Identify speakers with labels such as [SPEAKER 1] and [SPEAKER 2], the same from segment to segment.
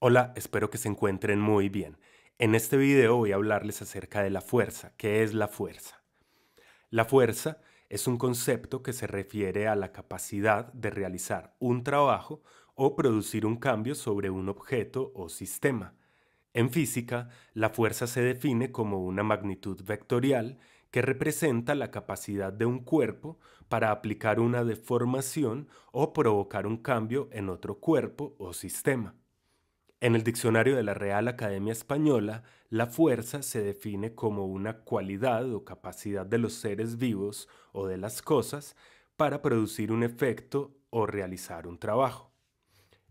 [SPEAKER 1] Hola, espero que se encuentren muy bien. En este video voy a hablarles acerca de la fuerza. ¿Qué es la fuerza? La fuerza es un concepto que se refiere a la capacidad de realizar un trabajo o producir un cambio sobre un objeto o sistema. En física, la fuerza se define como una magnitud vectorial que representa la capacidad de un cuerpo para aplicar una deformación o provocar un cambio en otro cuerpo o sistema. En el diccionario de la Real Academia Española, la fuerza se define como una cualidad o capacidad de los seres vivos o de las cosas para producir un efecto o realizar un trabajo.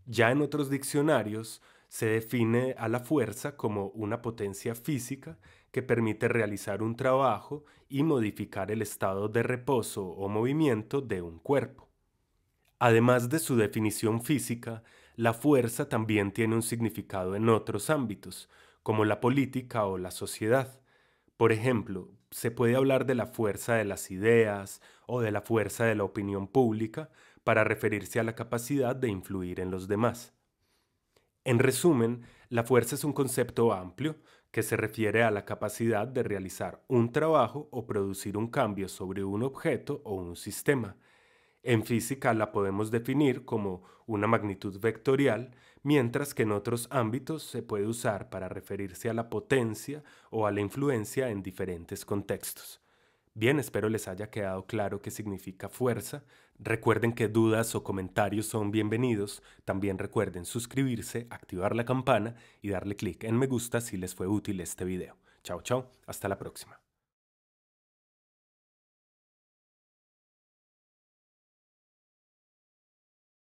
[SPEAKER 1] Ya en otros diccionarios, se define a la fuerza como una potencia física que permite realizar un trabajo y modificar el estado de reposo o movimiento de un cuerpo. Además de su definición física, la fuerza también tiene un significado en otros ámbitos, como la política o la sociedad. Por ejemplo, se puede hablar de la fuerza de las ideas o de la fuerza de la opinión pública para referirse a la capacidad de influir en los demás. En resumen, la fuerza es un concepto amplio que se refiere a la capacidad de realizar un trabajo o producir un cambio sobre un objeto o un sistema. En física la podemos definir como una magnitud vectorial, mientras que en otros ámbitos se puede usar para referirse a la potencia o a la influencia en diferentes contextos. Bien, espero les haya quedado claro qué significa fuerza. Recuerden que dudas o comentarios son bienvenidos. También recuerden suscribirse, activar la campana y darle clic en me gusta si les fue útil este video. Chao, chao. Hasta la próxima.